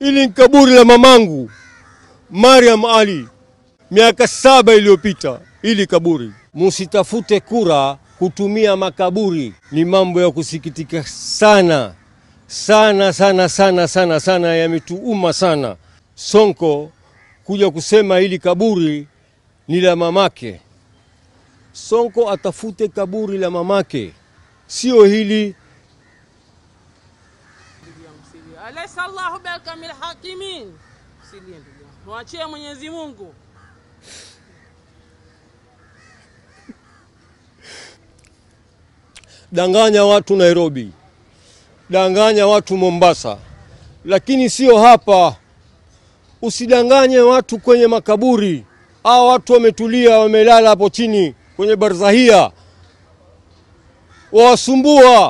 Hili ni kaburi la mamangu Mariam Ali miaka saba iliyopita. Hili kaburi, musitafute kura kutumia makaburi. Ni mambo ya kusikitika sana sana sana sana sana sana, yametuuma sana. Sonko kuja kusema hili kaburi ni la mamake. Sonko atafute kaburi la mamake, sio hili yangu, msilie. Alaysa Allahu hakimin. Msilie ndugu yangu, Mwenyezi Mungu. Danganya watu Nairobi, danganya watu Mombasa, lakini sio hapa. Usidanganye watu kwenye makaburi. Hao watu wametulia, wamelala hapo chini kwenye barzahia, wawasumbua.